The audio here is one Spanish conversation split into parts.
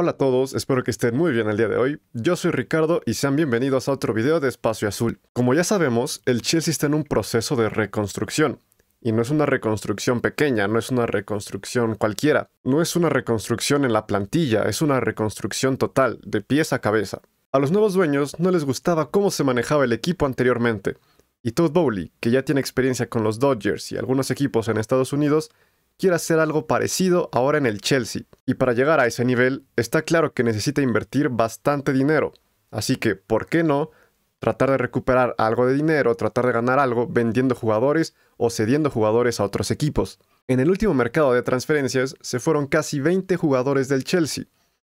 Hola a todos, espero que estén muy bien el día de hoy. Yo soy Ricardo y sean bienvenidos a otro video de Espacio Azul. Como ya sabemos, el Chelsea está en un proceso de reconstrucción. Y no es una reconstrucción pequeña, no es una reconstrucción cualquiera. No es una reconstrucción en la plantilla, es una reconstrucción total, de pies a cabeza. A los nuevos dueños no les gustaba cómo se manejaba el equipo anteriormente. Y Todd Bowley, que ya tiene experiencia con los Dodgers y algunos equipos en Estados Unidos, quiere hacer algo parecido ahora en el Chelsea, y para llegar a ese nivel está claro que necesita invertir bastante dinero, así que, ¿por qué no? Tratar de recuperar algo de dinero, tratar de ganar algo vendiendo jugadores o cediendo jugadores a otros equipos. En el último mercado de transferencias se fueron casi 20 jugadores del Chelsea.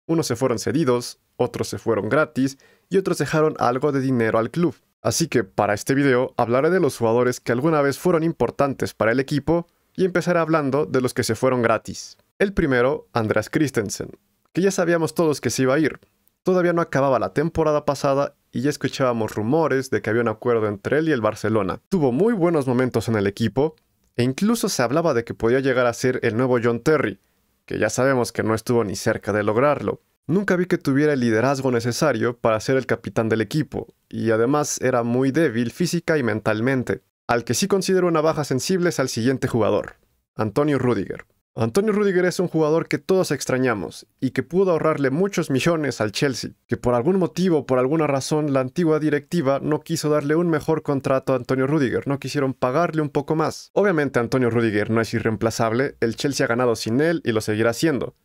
Unos se fueron cedidos, otros se fueron gratis y otros dejaron algo de dinero al club. Así que para este video hablaré de los jugadores que alguna vez fueron importantes para el equipo y empezaré hablando de los que se fueron gratis. El primero, Andreas Christensen, que ya sabíamos todos que se iba a ir. Todavía no acababa la temporada pasada y ya escuchábamos rumores de que había un acuerdo entre él y el Barcelona. Tuvo muy buenos momentos en el equipo e incluso se hablaba de que podía llegar a ser el nuevo John Terry, que ya sabemos que no estuvo ni cerca de lograrlo. Nunca vi que tuviera el liderazgo necesario para ser el capitán del equipo, y además era muy débil física y mentalmente. Al que sí considero una baja sensible es al siguiente jugador, Antonio Rudiger. Antonio Rudiger es un jugador que todos extrañamos y que pudo ahorrarle muchos millones al Chelsea, que por algún motivo, por alguna razón, la antigua directiva no quiso darle un mejor contrato a Antonio Rudiger, no quisieron pagarle un poco más. Obviamente Antonio Rudiger no es irreemplazable, el Chelsea ha ganado sin él y lo seguirá haciendo.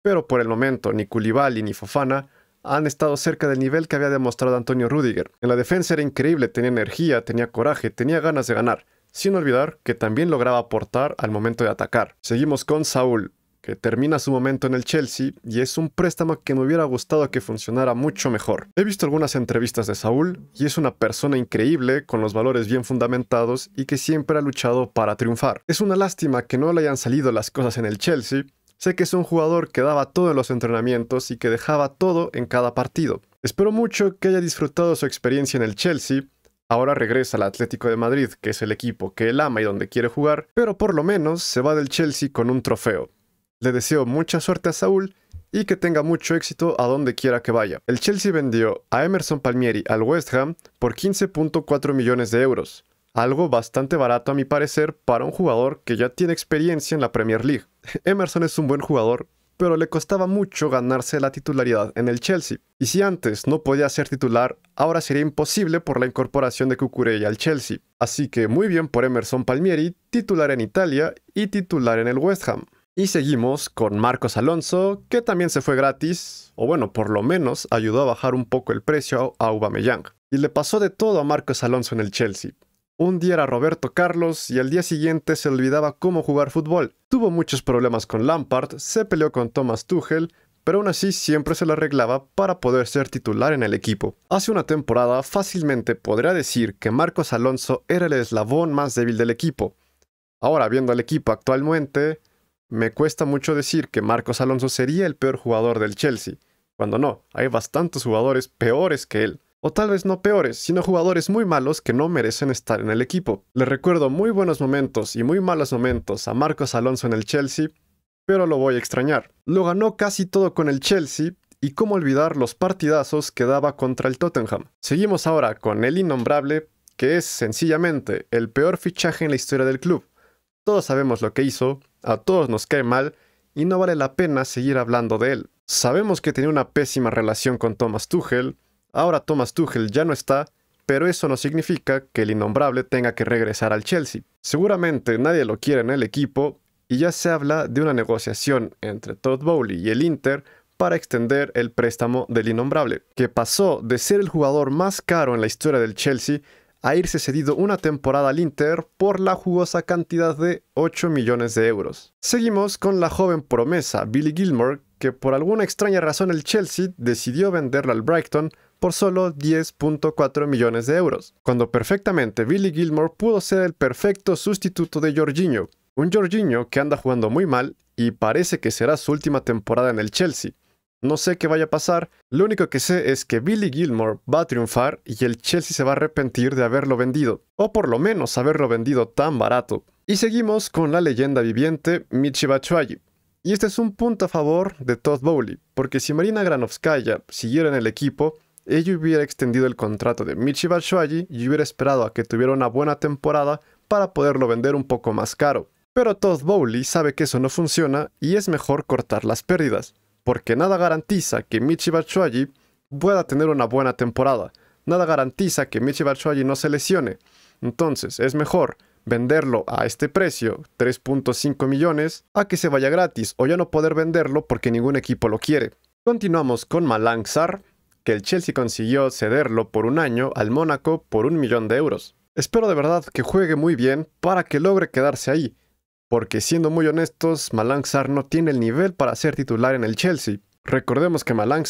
Pero por el momento, ni Koulibaly ni Fofana han estado cerca del nivel que había demostrado Antonio Rudiger. En la defensa era increíble, tenía energía, tenía coraje, tenía ganas de ganar, sin olvidar que también lograba aportar al momento de atacar. Seguimos con Saúl, que termina su momento en el Chelsea y es un préstamo que me hubiera gustado que funcionara mucho mejor. He visto algunas entrevistas de Saúl y es una persona increíble con los valores bien fundamentados y que siempre ha luchado para triunfar. Es una lástima que no le hayan salido las cosas en el Chelsea, Sé que es un jugador que daba todo en los entrenamientos y que dejaba todo en cada partido. Espero mucho que haya disfrutado su experiencia en el Chelsea. Ahora regresa al Atlético de Madrid, que es el equipo que él ama y donde quiere jugar, pero por lo menos se va del Chelsea con un trofeo. Le deseo mucha suerte a Saúl y que tenga mucho éxito a donde quiera que vaya. El Chelsea vendió a Emerson Palmieri al West Ham por 15.4 millones de euros, algo bastante barato a mi parecer para un jugador que ya tiene experiencia en la Premier League. Emerson es un buen jugador, pero le costaba mucho ganarse la titularidad en el Chelsea. Y si antes no podía ser titular, ahora sería imposible por la incorporación de Cucurella al Chelsea. Así que muy bien por Emerson Palmieri, titular en Italia y titular en el West Ham. Y seguimos con Marcos Alonso, que también se fue gratis, o bueno, por lo menos ayudó a bajar un poco el precio a Aubameyang. Y le pasó de todo a Marcos Alonso en el Chelsea. Un día era Roberto Carlos y al día siguiente se olvidaba cómo jugar fútbol. Tuvo muchos problemas con Lampard, se peleó con Thomas Tuchel, pero aún así siempre se lo arreglaba para poder ser titular en el equipo. Hace una temporada fácilmente podría decir que Marcos Alonso era el eslabón más débil del equipo. Ahora viendo al equipo actualmente, me cuesta mucho decir que Marcos Alonso sería el peor jugador del Chelsea, cuando no, hay bastantes jugadores peores que él. O tal vez no peores, sino jugadores muy malos que no merecen estar en el equipo. Le recuerdo muy buenos momentos y muy malos momentos a Marcos Alonso en el Chelsea, pero lo voy a extrañar. Lo ganó casi todo con el Chelsea y cómo olvidar los partidazos que daba contra el Tottenham. Seguimos ahora con el innombrable, que es sencillamente el peor fichaje en la historia del club. Todos sabemos lo que hizo, a todos nos cae mal y no vale la pena seguir hablando de él. Sabemos que tenía una pésima relación con Thomas Tuchel, Ahora Thomas Tuchel ya no está, pero eso no significa que el innombrable tenga que regresar al Chelsea. Seguramente nadie lo quiere en el equipo y ya se habla de una negociación entre Todd Bowley y el Inter para extender el préstamo del innombrable, que pasó de ser el jugador más caro en la historia del Chelsea a irse cedido una temporada al Inter por la jugosa cantidad de 8 millones de euros. Seguimos con la joven promesa Billy Gilmore, que por alguna extraña razón el Chelsea decidió venderla al Brighton por solo 10.4 millones de euros, cuando perfectamente Billy Gilmore pudo ser el perfecto sustituto de Jorginho, un Jorginho que anda jugando muy mal y parece que será su última temporada en el Chelsea. No sé qué vaya a pasar, lo único que sé es que Billy Gilmore va a triunfar y el Chelsea se va a arrepentir de haberlo vendido, o por lo menos haberlo vendido tan barato. Y seguimos con la leyenda viviente Michi Batshuayi. Y este es un punto a favor de Todd Bowley, porque si Marina Granovskaya siguiera en el equipo, ella hubiera extendido el contrato de Michi Batshuayi y hubiera esperado a que tuviera una buena temporada para poderlo vender un poco más caro. Pero Todd Bowley sabe que eso no funciona y es mejor cortar las pérdidas, porque nada garantiza que Michi Batshuayi pueda tener una buena temporada, nada garantiza que Michi Batshuayi no se lesione. Entonces, es mejor venderlo a este precio, 3.5 millones, a que se vaya gratis o ya no poder venderlo porque ningún equipo lo quiere. Continuamos con Malang Sar, que el Chelsea consiguió cederlo por un año al Mónaco por un millón de euros. Espero de verdad que juegue muy bien para que logre quedarse ahí, porque siendo muy honestos, Malang no tiene el nivel para ser titular en el Chelsea. Recordemos que Malang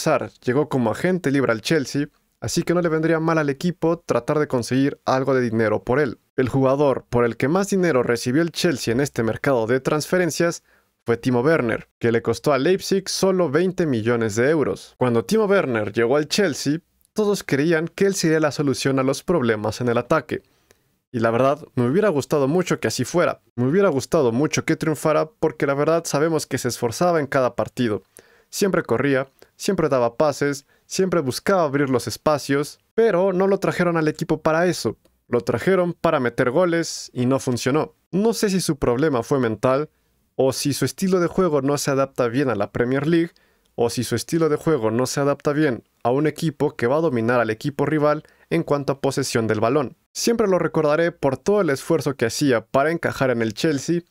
llegó como agente libre al Chelsea, así que no le vendría mal al equipo tratar de conseguir algo de dinero por él. El jugador por el que más dinero recibió el Chelsea en este mercado de transferencias fue Timo Werner, que le costó a Leipzig solo 20 millones de euros. Cuando Timo Werner llegó al Chelsea, todos creían que él sería la solución a los problemas en el ataque. Y la verdad, me hubiera gustado mucho que así fuera. Me hubiera gustado mucho que triunfara porque la verdad sabemos que se esforzaba en cada partido. Siempre corría, siempre daba pases, siempre buscaba abrir los espacios, pero no lo trajeron al equipo para eso. Lo trajeron para meter goles y no funcionó. No sé si su problema fue mental, o si su estilo de juego no se adapta bien a la Premier League, o si su estilo de juego no se adapta bien a un equipo que va a dominar al equipo rival en cuanto a posesión del balón. Siempre lo recordaré por todo el esfuerzo que hacía para encajar en el Chelsea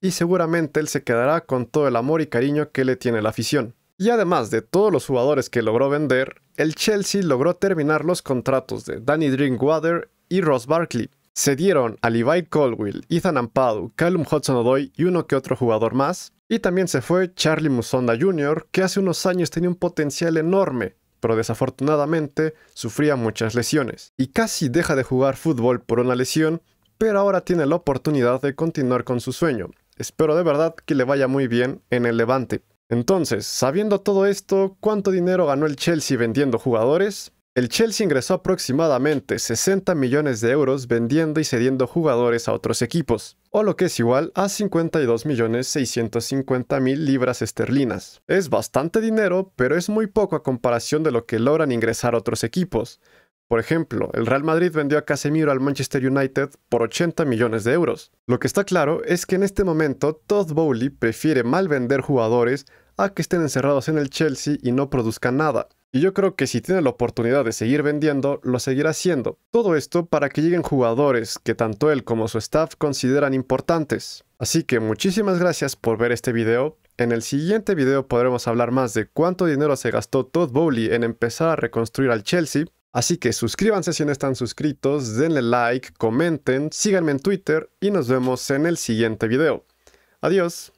y seguramente él se quedará con todo el amor y cariño que le tiene la afición. Y además de todos los jugadores que logró vender, el Chelsea logró terminar los contratos de Danny Drinkwater y Ross Barkley, dieron a Levi Caldwell, Ethan Ampadu, Callum Hudson-Odoi y uno que otro jugador más. Y también se fue Charlie Musonda Jr., que hace unos años tenía un potencial enorme, pero desafortunadamente sufría muchas lesiones. Y casi deja de jugar fútbol por una lesión, pero ahora tiene la oportunidad de continuar con su sueño. Espero de verdad que le vaya muy bien en el Levante. Entonces, sabiendo todo esto, ¿cuánto dinero ganó el Chelsea vendiendo jugadores? El Chelsea ingresó aproximadamente 60 millones de euros vendiendo y cediendo jugadores a otros equipos, o lo que es igual a 52.650.000 libras esterlinas. Es bastante dinero, pero es muy poco a comparación de lo que logran ingresar otros equipos. Por ejemplo, el Real Madrid vendió a Casemiro al Manchester United por 80 millones de euros. Lo que está claro es que en este momento Todd Bowley prefiere mal vender jugadores a que estén encerrados en el Chelsea y no produzcan nada. Y yo creo que si tiene la oportunidad de seguir vendiendo, lo seguirá haciendo. Todo esto para que lleguen jugadores que tanto él como su staff consideran importantes. Así que muchísimas gracias por ver este video. En el siguiente video podremos hablar más de cuánto dinero se gastó Todd Bowley en empezar a reconstruir al Chelsea. Así que suscríbanse si no están suscritos, denle like, comenten, síganme en Twitter y nos vemos en el siguiente video. Adiós.